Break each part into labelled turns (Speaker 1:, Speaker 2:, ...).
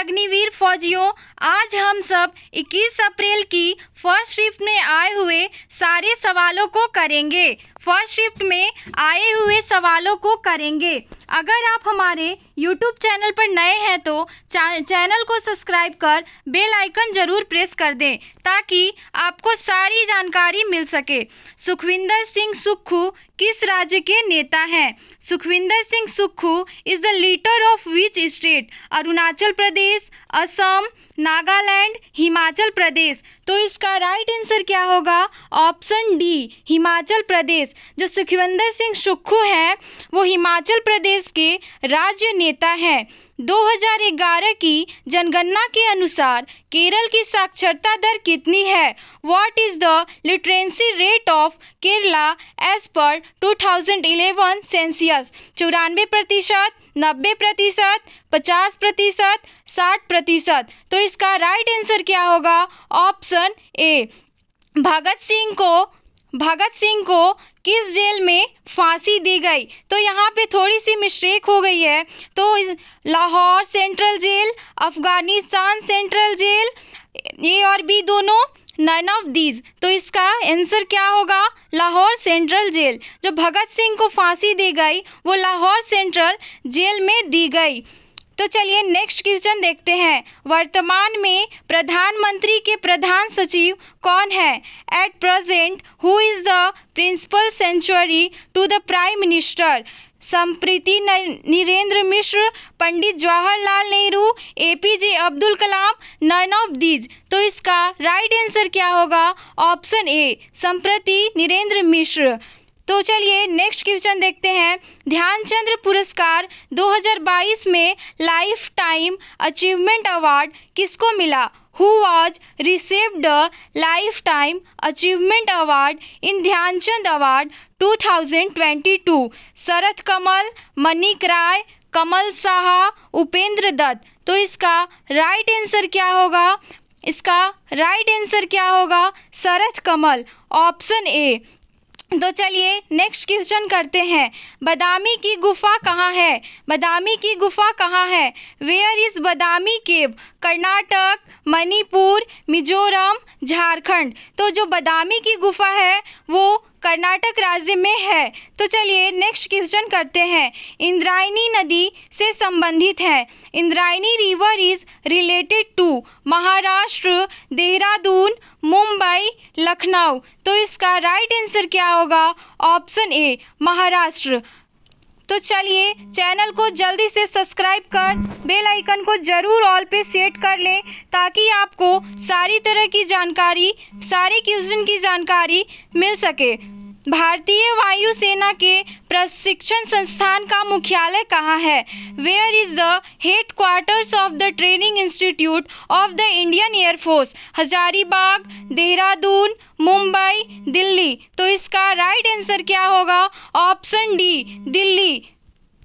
Speaker 1: अग्निवीर फौजियों आज हम सब 21 अप्रैल की फर्स्ट शिफ्ट में आए हुए सारे सवालों को करेंगे फर्स्ट शिफ्ट में आए हुए सवालों को करेंगे अगर आप हमारे यूट्यूब चैनल पर नए हैं तो चैनल को सब्सक्राइब कर बेल आइकन जरूर प्रेस कर दें ताकि आपको सारी जानकारी मिल सके सुखविंदर सिंह सुक्खू किस राज्य के नेता हैं Sukhvinder Singh Sukhu is the leader of which state Arunachal Pradesh Assam Nagaland Himachal Pradesh तो इसका राइट आंसर क्या होगा ऑप्शन डी हिमाचल प्रदेश जो सुखविंदर सिंह सुक्खू हैं वो हिमाचल प्रदेश के राज्य नेता हैं 2011 की जनगणना के अनुसार केरल की साक्षरता दर कितनी है what is the literacy rate of Kerala as पर 2011 सेंसियस चौरानवे प्रतिशत नब्बे प्रतिशत पचास प्रतिशत साठ प्रतिशत प्रतिशत तो इसका राइट आंसर क्या होगा ऑप्शन ए भगत सिंह को भगत सिंह को किस जेल में फांसी दी गई तो यहाँ पे थोड़ी सी मिस्टेक हो गई है तो Lahore central jail Afghanistan central jail A और बी दोनों नन ऑफ दीज तो इसका आंसर क्या होगा लाहौर सेंट्रल जेल जो भगत सिंह को फांसी दी गई वो लाहौर सेंट्रल जेल में दी गई तो चलिए नेक्स्ट क्वेश्चन देखते हैं वर्तमान में प्रधानमंत्री के प्रधान सचिव कौन है at present who is the principal सेंचुरी टू द प्राइम मिनिस्टर संप्रीति Narendra Mishra Pandit Jawaharlal Nehru A P J Abdul Kalam none of these तो इसका राइट आंसर क्या होगा ऑप्शन ए संप्रति नरेंद्र मिश्र तो चलिए नेक्स्ट क्वेश्चन देखते हैं ध्यानचंद्र पुरस्कार 2022 में लाइफ टाइम अचीवमेंट अवार्ड किसको मिला who was received life time achievement award in Dhyanchand award 2022 Sharad Kamal Manik Rai Kamal Saha Upendra Dutt तो इसका राइट आंसर क्या होगा इसका राइट आंसर क्या होगा शरद कमल ऑप्शन ए तो चलिए नेक्स्ट क्वेश्चन करते हैं बदामी की गुफा कहाँ है बदामी की गुफा कहाँ है where is Badami cave Karnataka Manipur Mizoram Jharkhand तो जो बदामी की गुफा है वो कर्नाटक राज्य में है तो चलिए नेक्स्ट क्वेश्चन करते हैं इंद्रायणी नदी से संबंधित है Indrayani river is related to Maharashtra Dehradun Mumbai Lucknow तो इसका राइट आंसर क्या होगा ऑप्शन ए महाराष्ट्र तो चलिए चैनल को जल्दी से सब्सक्राइब कर बेल आइकन को जरूर ऑल पे सेट कर ले ताकि आपको सारी तरह की जानकारी सारी क्वेश्चन की जानकारी मिल सके भारतीय वायु सेना के प्रशिक्षण संस्थान का मुख्यालय कहाँ है where is the head quarters of the training institute of the Indian air force Hazaribagh Dehradun Mumbai Delhi तो इसका राइट आंसर क्या होगा ऑप्शन डी दिल्ली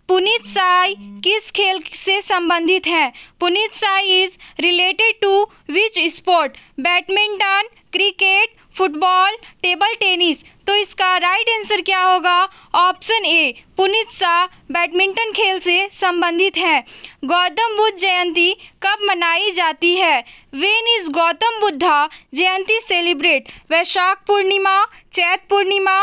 Speaker 1: पुनीत साई किस खेल से संबंधित है Puneet Sai is related to which sport badminton cricket football table tennis तो इसका राइट आंसर क्या होगा option A Punit Shah badminton खेल से संबंधित है गौतम बुद्ध जयंती कब मनाई जाती है when is Gautam Buddha Jayanti celebrate Vaishakh Purnima Chait Purnima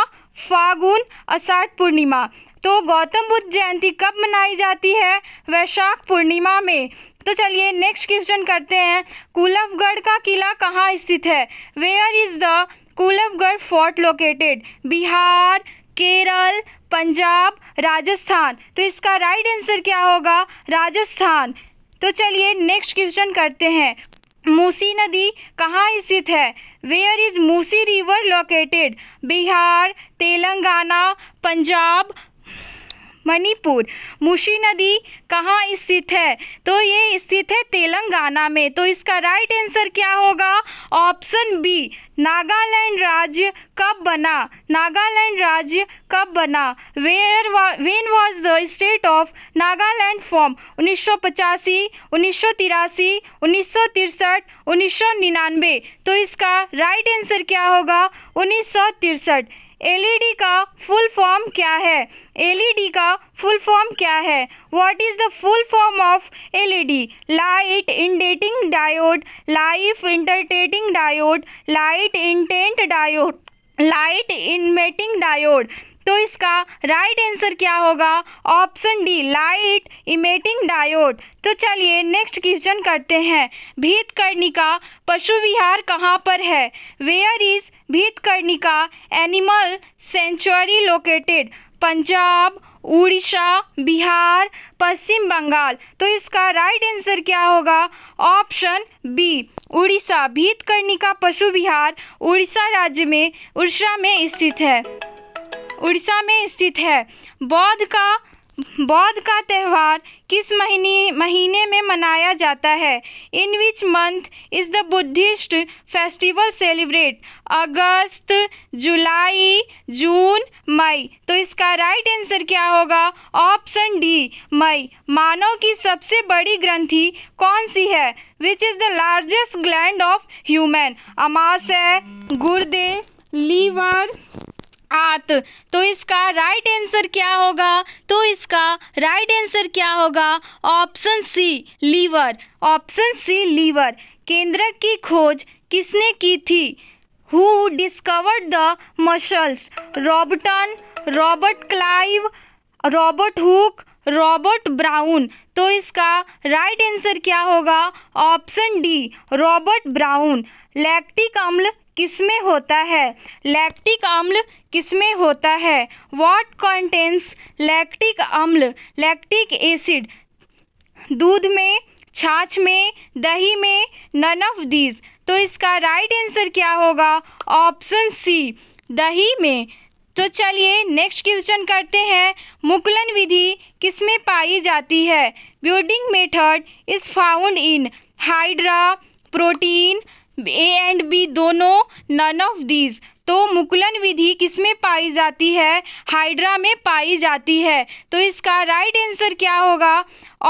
Speaker 1: फागुन अषाढ़ पूर्णिमा तो गौतम बुद्ध जयंती कब मनाई जाती है वैशाख पूर्णिमा में तो चलिए नेक्स्ट क्वेश्चन करते हैं कुलफगढ़ का किला कहाँ स्थित है where is the Kumbhalgarh fort located Bihar Kerala Punjab Rajasthan तो इसका राइट आंसर क्या होगा राजस्थान तो चलिए नेक्स्ट क्वेश्चन करते हैं मूसी नदी कहाँ स्थित है where is Musi river located Bihar Telangana Punjab Manipur Musi नदी कहाँ स्थित है तो ये स्थित है तेलंगाना में तो इसका राइट आंसर क्या होगा ऑप्शन बी नागालैंड राज्य कब बना नागालैंड राज्य कब बना where when was the state of Nagaland form उन्नीस सौ पचासी उन्नीस सौ तिरासी उन्नीस सौ तिरसठ उन्नीस सौ तो इसका राइट आंसर क्या होगा उन्नीस सौ तिरसठ एलईडी e का फॉर्म क्या है एलईडी e का फुल फॉर्म क्या है what is the full form of LED light indenting diode life entertaining diode light intent diode light emitting diode तो इसका राइट आंसर क्या होगा option D light emitting diode तो चलिए नेक्स्ट क्वेश्चन करते हैं भीतकर्णिका पशु विहार कहाँ पर है where is Bhitarkanika animal sanctuary located Punjab Orissa Bihar Paschim Bangal तो इसका राइट आंसर क्या होगा ऑप्शन बी उड़ीसा भीतकर्णिका पशु विहार उड़ीसा राज्य में उड़ीसा में स्थित है उड़ीसा में स्थित है बौद्ध का बौद्ध का त्यौहार किस महीने महीने में मनाया जाता है in which month is the Buddhist festival celebrate August July June May तो इसका राइट right आंसर क्या होगा ऑप्शन डी मई मानव की सबसे बड़ी ग्रंथि कौन सी है which is the largest gland of human अमाशय गुर्दे लीवर सात तो इसका राइट आंसर क्या होगा तो इसका राइट आंसर क्या होगा option C liver option C liver केंद्रक की खोज किसने की थी who discovered the muscles Robertson Robert Clive Robert Hooke Robert Brown तो इसका राइट आंसर क्या होगा option D Robert Brown lactic अम्ल किसमें होता है लैक्टिक अम्ल किसमें होता है वॉट कॉन्टेंस लैक्टिक अम्ल लैक्टिक एसिड दूध में छाछ में दही में नन ऑफ दीज तो इसका राइट आंसर क्या होगा ऑप्शन सी दही में तो चलिए नेक्स्ट क्वेश्चन करते हैं मुकुलन विधि किसमें पाई जाती है budding method is found in hydra protein A and B दोनों नन ऑफ दीज तो मुकुलन विधि किसमें पाई जाती है हाइड्रा में पाई जाती है तो इसका राइट आंसर क्या होगा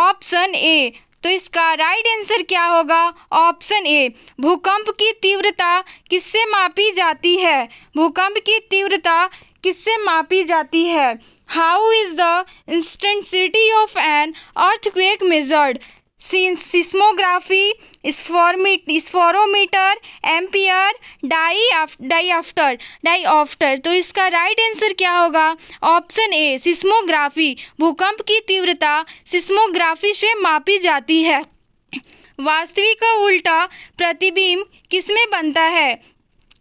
Speaker 1: ऑप्शन ए तो इसका राइट आंसर क्या होगा ऑप्शन ए भूकंप की तीव्रता किससे मापी जाती है भूकंप की तीव्रता किससे मापी जाती है how is the intensity of an earthquake measured seismography, spherometer ampere die die after तो इसका राइट आंसर क्या होगा ऑप्शन ए सिस्मोग्राफी भूकंप की तीव्रता सिस्मोग्राफी से मापी जाती है वास्तविक का उल्टा प्रतिबिंब किसमें बनता है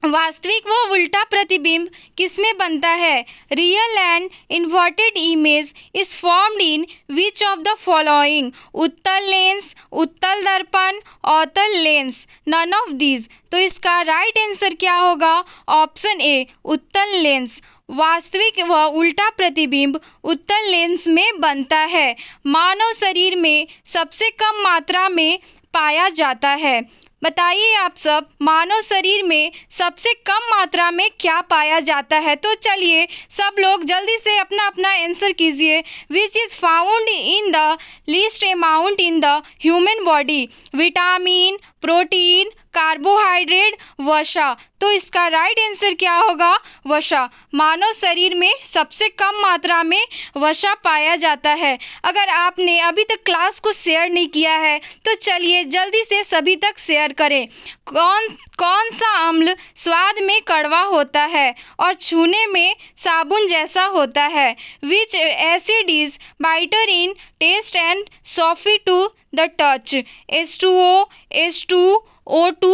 Speaker 1: वास्तविक व उल्टा प्रतिबिंब किसमें बनता है real and inverted image is formed in which of the following उत्तल लेंस उत्तल दर्पण अवतल लेंस नन ऑफ दीज तो इसका राइट right आंसर क्या होगा ऑप्शन ए उत्तल लेंस वास्तविक व वा उल्टा प्रतिबिंब उत्तल लेंस में बनता है मानव शरीर में सबसे कम मात्रा में पाया जाता है बताइए आप सब मानव शरीर में सबसे कम मात्रा में क्या पाया जाता है तो चलिए सब लोग जल्दी से अपना अपना आंसर कीजिए which is found in the least amount in the human body vitamin protein carbohydrate वसा तो इसका राइट आंसर क्या होगा वसा मानव शरीर में सबसे कम मात्रा में वसा पाया जाता है अगर आपने अभी तक क्लास को शेयर नहीं किया है तो चलिए जल्दी से सभी तक शेयर करें कौन कौन सा अम्ल स्वाद में कड़वा होता है और छूने में साबुन जैसा होता है which acid is bitter in taste and soapy to the touch S two O S two O two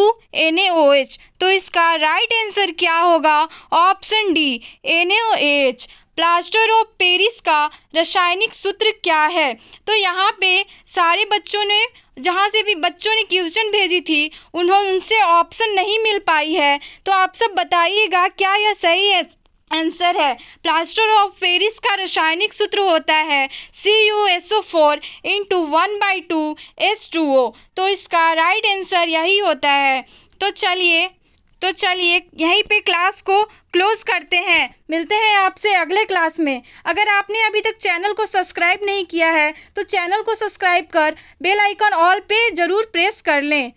Speaker 1: N H तो इसका राइट आंसर क्या होगा option D N H plaster of Paris का रासायनिक सूत्र क्या है तो यहाँ पे सारे बच्चों ने जहाँ से भी बच्चों ने क्वेश्चन भेजी थी उन्होंने उनसे ऑप्शन नहीं मिल पाई है तो आप सब बताइएगा क्या यह सही है आंसर है प्लास्टर ऑफ पेरिस का रासायनिक सूत्र होता है C U S O four into one by two S two O तो इसका राइट आंसर यही होता है तो चलिए तो चलिए यहीं पे क्लास को क्लोज करते हैं मिलते हैं आपसे अगले क्लास में अगर आपने अभी तक चैनल को सब्सक्राइब नहीं किया है तो चैनल को सब्सक्राइब कर बेल आइकन ऑल पे ज़रूर प्रेस कर लें